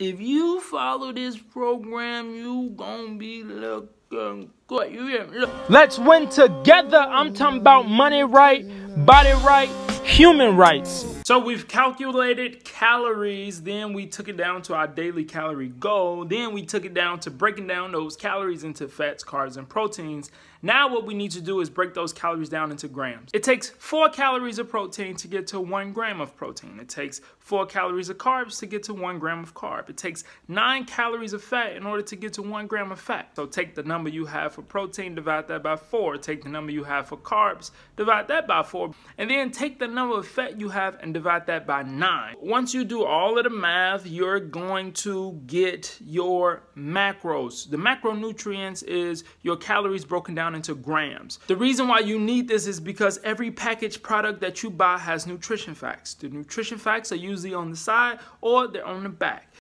If you follow this program, you gonna be looking good. You hear me? Look. Let's win together. I'm talking about money right, body right, human rights. So we've calculated calories, then we took it down to our daily calorie goal, then we took it down to breaking down those calories into fats, carbs, and proteins. Now what we need to do is break those calories down into grams. It takes four calories of protein to get to one gram of protein. It takes four calories of carbs to get to one gram of carb. It takes nine calories of fat in order to get to one gram of fat. So take the number you have for protein, divide that by four. Take the number you have for carbs, divide that by four. And then take the number of fat you have and divide that by 9. Once you do all of the math, you're going to get your macros. The macronutrients is your calories broken down into grams. The reason why you need this is because every packaged product that you buy has nutrition facts. The nutrition facts are usually on the side or they're on the back.